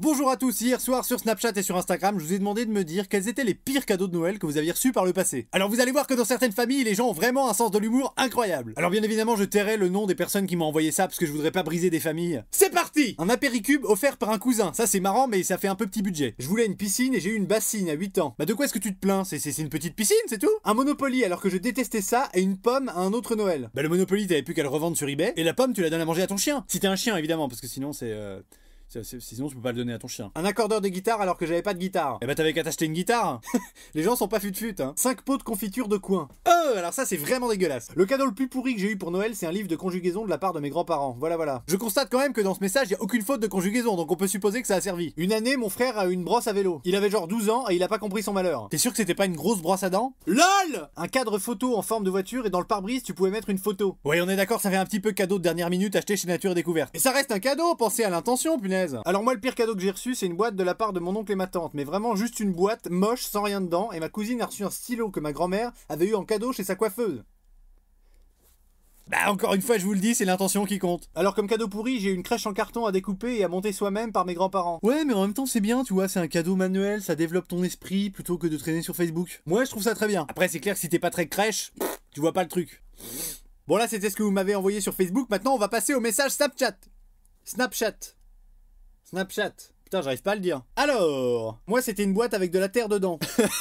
Bonjour à tous, hier soir sur Snapchat et sur Instagram, je vous ai demandé de me dire quels étaient les pires cadeaux de Noël que vous aviez reçus par le passé. Alors vous allez voir que dans certaines familles, les gens ont vraiment un sens de l'humour incroyable. Alors bien évidemment, je tairai le nom des personnes qui m'ont envoyé ça parce que je voudrais pas briser des familles. C'est parti Un apéricube offert par un cousin, ça c'est marrant mais ça fait un peu petit budget. Je voulais une piscine et j'ai eu une bassine à 8 ans. Bah de quoi est-ce que tu te plains C'est une petite piscine, c'est tout Un Monopoly alors que je détestais ça et une pomme à un autre Noël. Bah le Monopoly t'avais plus qu'à le revendre sur Ebay et la pomme tu la donnes à manger à ton chien. Si t'es un chien évidemment parce que sinon c'est... Euh, Sinon, tu peux pas le donner à ton chien. Un accordeur de guitare alors que j'avais pas de guitare. Eh bah, t'avais qu'à t'acheter une guitare. Les gens sont pas fut fut. Hein. 5 pots de confiture de coin. Euh, alors ça, c'est vraiment dégueulasse. Le cadeau le plus pourri que j'ai eu pour Noël, c'est un livre de conjugaison de la part de mes grands-parents. Voilà, voilà. Je constate quand même que dans ce message, il a aucune faute de conjugaison, donc on peut supposer que ça a servi. Une année, mon frère a eu une brosse à vélo. Il avait genre 12 ans et il a pas compris son malheur. T'es sûr que c'était pas une grosse brosse à dents LOL Un cadre photo en forme de voiture et dans le pare-brise, tu pouvais mettre une photo. Oui on est d'accord, ça fait un petit peu cadeau de dernière minute acheté chez Nature Découverte. Et ça reste un cadeau, pensez à l'intention, alors moi, le pire cadeau que j'ai reçu, c'est une boîte de la part de mon oncle et ma tante. Mais vraiment juste une boîte moche, sans rien dedans. Et ma cousine a reçu un stylo que ma grand-mère avait eu en cadeau chez sa coiffeuse. Bah encore une fois, je vous le dis, c'est l'intention qui compte. Alors comme cadeau pourri, j'ai une crèche en carton à découper et à monter soi-même par mes grands-parents. Ouais, mais en même temps, c'est bien, tu vois, c'est un cadeau manuel, ça développe ton esprit plutôt que de traîner sur Facebook. Moi, je trouve ça très bien. Après, c'est clair que si t'es pas très crèche, tu vois pas le truc. Bon là, c'était ce que vous m'avez envoyé sur Facebook. Maintenant, on va passer au message Snapchat. Snapchat. Snapchat Putain, j'arrive pas à le dire. Alors, moi c'était une boîte avec de la terre dedans.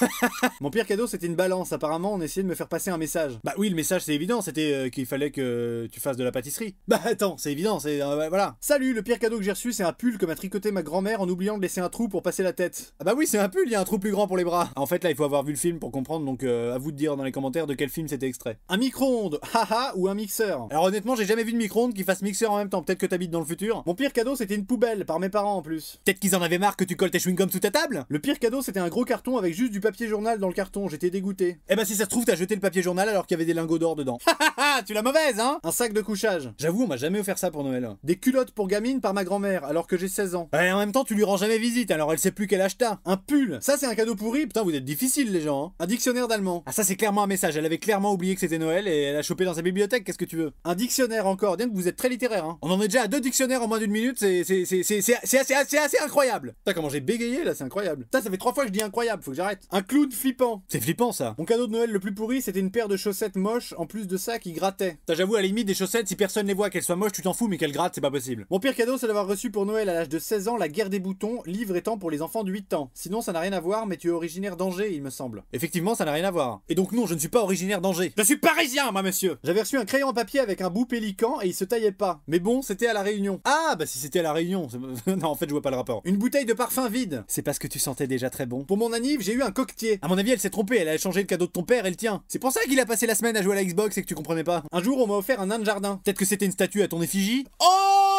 Mon pire cadeau c'était une balance. Apparemment, on essayait de me faire passer un message. Bah oui, le message c'est évident, c'était euh, qu'il fallait que tu fasses de la pâtisserie. Bah attends, c'est évident, c'est euh, voilà. Salut, le pire cadeau que j'ai reçu c'est un pull que m'a tricoté ma grand-mère en oubliant de laisser un trou pour passer la tête. Ah bah oui, c'est un pull, il y a un trou plus grand pour les bras. En fait, là, il faut avoir vu le film pour comprendre, donc euh, à vous de dire dans les commentaires de quel film c'était extrait. Un micro-ondes, haha, ou un mixeur. Alors honnêtement, j'ai jamais vu de micro-ondes qui fasse mixeur en même temps. Peut-être que t'habites dans le futur. Mon pire cadeau c'était une poubelle par mes parents en plus qu'ils en avaient marre que tu colles tes chewing-gums sous ta table Le pire cadeau, c'était un gros carton avec juste du papier journal dans le carton, j'étais dégoûté. Eh ben si ça se trouve, t'as jeté le papier journal alors qu'il y avait des lingots d'or dedans. Ha tu l'as mauvaise, hein Un sac de couchage. J'avoue, on m'a jamais offert ça pour Noël. Des culottes pour gamine par ma grand-mère alors que j'ai 16 ans. Et en même temps, tu lui rends jamais visite, alors elle sait plus qu'elle acheta. Un pull Ça, c'est un cadeau pourri, putain, vous êtes difficiles les gens. Hein. Un dictionnaire d'allemand. Ah ça, c'est clairement un message, elle avait clairement oublié que c'était Noël et elle a chopé dans sa bibliothèque, qu'est-ce que tu veux Un dictionnaire encore, bien que vous êtes très littéraire, hein. On en est déjà à deux dictionnaires en moins d'une minute, c'est assez incroyable Putain, comment j'ai bégayé là, c'est incroyable. Putain, ça fait trois fois que je dis incroyable, faut que j'arrête. Un clown flippant. C'est flippant ça. Mon cadeau de Noël le plus pourri, c'était une paire de chaussettes moches, en plus de ça, qui grattait. T'as j'avoue, à la limite, des chaussettes, si personne les voit, qu'elles soient moches, tu t'en fous, mais qu'elles grattent, c'est pas possible. Mon pire cadeau, c'est d'avoir reçu pour Noël à l'âge de 16 ans La guerre des boutons, livre étant pour les enfants de 8 ans. Sinon, ça n'a rien à voir, mais tu es originaire d'Angers, il me semble. Effectivement, ça n'a rien à voir. Et donc, non, je ne suis pas originaire d'Angers. Je suis parisien, moi, monsieur J'avais reçu un crayon en papier avec un bout pélican et il se taillait pas. Mais bon, c'était à la réunion. Ah, bah si c'était à la réunion. en fait, je vois pas le rapport. Une bouteille de parfum vide. C'est parce que tu sentais déjà très bon. Pour mon anniv, j'ai eu un coquetier. À mon avis, elle s'est trompée, elle a changé le cadeau de ton père et le tien. C'est pour ça qu'il a passé la semaine à jouer à la Xbox et que tu comprenais pas. Un jour, on m'a offert un nain de jardin. Peut-être que c'était une statue à ton effigie. Oh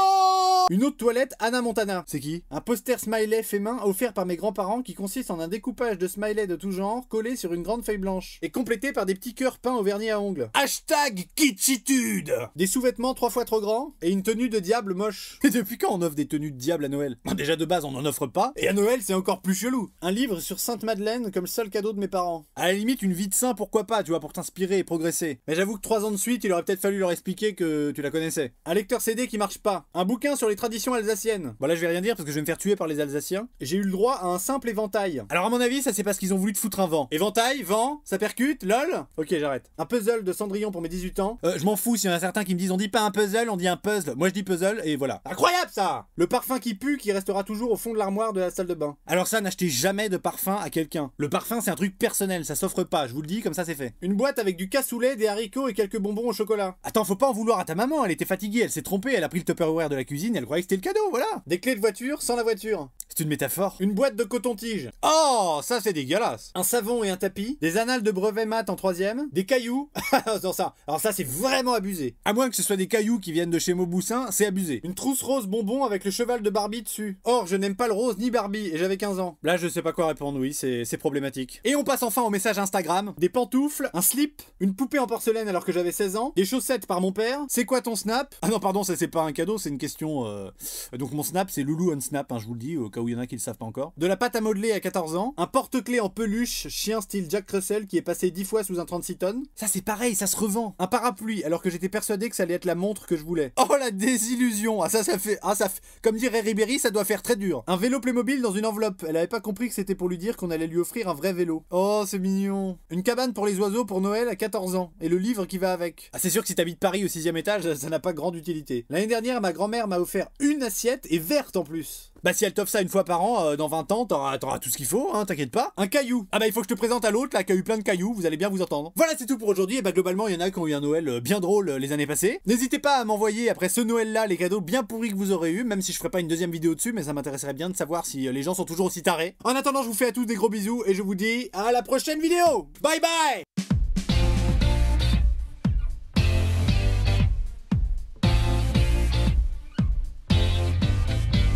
une autre toilette, Anna Montana. C'est qui Un poster smiley fait main offert par mes grands-parents qui consiste en un découpage de smiley de tout genre collé sur une grande feuille blanche et complété par des petits cœurs peints au vernis à ongles. Hashtag kitschitude Des sous-vêtements trois fois trop grands et une tenue de diable moche. Et depuis quand on offre des tenues de diable à Noël bah Déjà de base on n'en offre pas et à Noël c'est encore plus chelou. Un livre sur Sainte-Madeleine comme seul cadeau de mes parents. À la limite une vie de saint pourquoi pas tu vois pour t'inspirer et progresser. Mais j'avoue que trois ans de suite il aurait peut-être fallu leur expliquer que tu la connaissais. Un lecteur CD qui marche pas. Un bouquin sur les tradition alsacienne. Bon bah là je vais rien dire parce que je vais me faire tuer par les Alsaciens. J'ai eu le droit à un simple éventail. Alors à mon avis ça c'est parce qu'ils ont voulu te foutre un vent. Éventail, vent, ça percute, lol. Ok j'arrête. Un puzzle de Cendrillon pour mes 18 ans. Euh, je m'en fous s'il y en a certains qui me disent on dit pas un puzzle, on dit un puzzle. Moi je dis puzzle et voilà. Incroyable ça Le parfum qui pue qui restera toujours au fond de l'armoire de la salle de bain. Alors ça n'achetez jamais de parfum à quelqu'un. Le parfum c'est un truc personnel, ça s'offre pas, je vous le dis comme ça c'est fait. Une boîte avec du cassoulet, des haricots et quelques bonbons au chocolat. Attends, faut pas en vouloir à ta maman, elle était fatiguée, elle s'est trompée, elle a pris le Tupperware de la cuisine, on va le cadeau, voilà Des clés de voiture sans la voiture c'est une métaphore Une boîte de coton-tige. Oh, ça c'est dégueulasse. Un savon et un tapis. Des annales de brevet maths en troisième. Des cailloux. Dans ça. Alors ça c'est vraiment abusé. À moins que ce soit des cailloux qui viennent de chez Mauboussin, c'est abusé. Une trousse rose bonbon avec le cheval de Barbie dessus. Or, je n'aime pas le rose ni Barbie et j'avais 15 ans. Là, je sais pas quoi répondre, oui, c'est problématique. Et on passe enfin au message Instagram. Des pantoufles, un slip, une poupée en porcelaine alors que j'avais 16 ans, des chaussettes par mon père. C'est quoi ton snap Ah non, pardon, ça c'est pas un cadeau, c'est une question. Euh, donc mon snap c'est Loulou on snap, hein, je vous le dis, au cas où il y en a qui le savent pas encore. De la pâte à modeler à 14 ans, un porte-clés en peluche, chien style Jack Russell qui est passé 10 fois sous un 36 tonnes. Ça c'est pareil, ça se revend. Un parapluie alors que j'étais persuadé que ça allait être la montre que je voulais. Oh la désillusion Ah ça ça fait... Ah ça Comme dirait Ribéry, ça doit faire très dur. Un vélo Playmobil dans une enveloppe. Elle avait pas compris que c'était pour lui dire qu'on allait lui offrir un vrai vélo. Oh c'est mignon. Une cabane pour les oiseaux pour Noël à 14 ans. Et le livre qui va avec. Ah c'est sûr que si t'habites Paris au 6 étage, ça n'a pas grande utilité. L'année dernière, ma grand-mère m'a offert une assiette et verte en plus. Bah si elle t'offre ça une fois par an, euh, dans 20 ans, t'auras tout ce qu'il faut, hein, t'inquiète pas. Un caillou. Ah bah il faut que je te présente à l'autre là qui a eu plein de cailloux, vous allez bien vous entendre. Voilà c'est tout pour aujourd'hui, et bah globalement il y en a qui ont eu un Noël euh, bien drôle euh, les années passées. N'hésitez pas à m'envoyer après ce Noël là les cadeaux bien pourris que vous aurez eu, même si je ferai pas une deuxième vidéo dessus, mais ça m'intéresserait bien de savoir si les gens sont toujours aussi tarés. En attendant je vous fais à tous des gros bisous et je vous dis à la prochaine vidéo. Bye bye